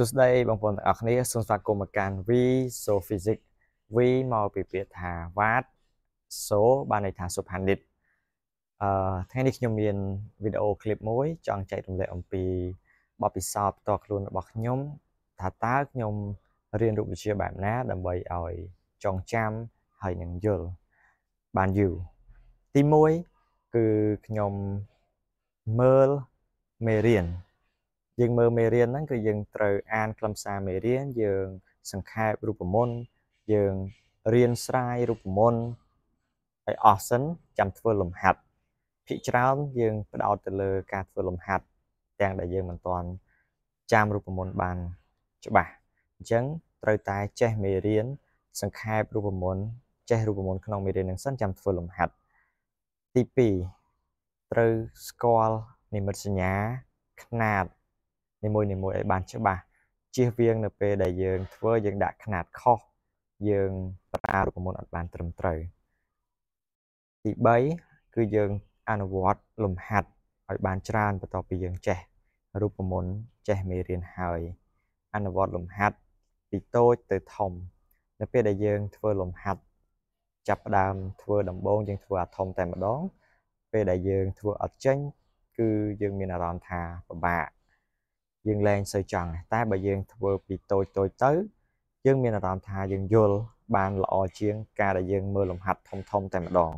សួស្តីបងប្អូនទាំងអស់គ្នាសូមស្វាគមន៍មកកាន់ V So Physics V មកពីពាក្យថា Watt So បានន័យថា Subhanit អឺថ្ងៃនេះខ្ញុំមានវីដេអូឃ្លីបមួយចង់ចែករំលែកអំពីបទពិសោធន៍ផ្ទាល់ខ្លួនរបស់ខ្ញុំថាតើខ្ញុំរៀនរូបវិទ្យាបែបណា ដើម្បីឲ្យចងចាំហើយនឹងយល់បានយូរទី1គឺខ្ញុំមើលមេរៀនយើងមើលមេរៀនហ្នឹងគឺយើងត្រូវអានខ្លឹមសារមេរៀនយើងសង្ខេបរូបមន្តយើងរៀនស្រាយរូបមន្តឲ្យអស់សិនចាំធ្វើលំហាត់ភាគច្រើនយើងបដោតទៅលើ ការធ្វើលំហាត់ទាំងដែលយើងមិនទាន់ចាំរូបមន្តបានច្បាស់អញ្ចឹងត្រូវតែចេះមេរៀនសង្ខេបរូបមន្តចេះរូបមន្តក្នុងមេរៀននឹងសិនចាំធ្វើលំហាត់ទី2ត្រូវស្គាល់និមិត្តសញ្ញាຂະຫນາດនីមួយនីមួយឲ្យបានច្បាស់ជៀសវាងនៅពេលដែលយើង ធ្វើយើង ដាក់ຂະຫນាតខុសយើង ប្រើរូបមន្តអត់បាន ត្រឹមត្រូវទី3គឺយើងអនុវត្តលំហាត់ឲ្យបានច្រើនបន្ទាប់ពីយើងចេះរូបមន្តចេះមេរៀនហើយ អនុវត្តលំហាត់ពីតូចទៅធំនៅពេលដែលយើង ធ្វើលំហាត់ចាប់ផ្ដើមធ្វើដំបូង យើងធ្វើអាធំតែម្ដង ពេលដែលយើង ធ្វើអត់ចេញគឺយើង មានអារម្មណ៍ថាពិបាកយើងលែងសូវចង់តែបើយើងធ្វើពីតូចតូចទៅយើងមានអារម្មណ៍ថាយើងយល់បានល្អជាងការដែលយើងមើលលំហាត់ធំធំតែម្ដង។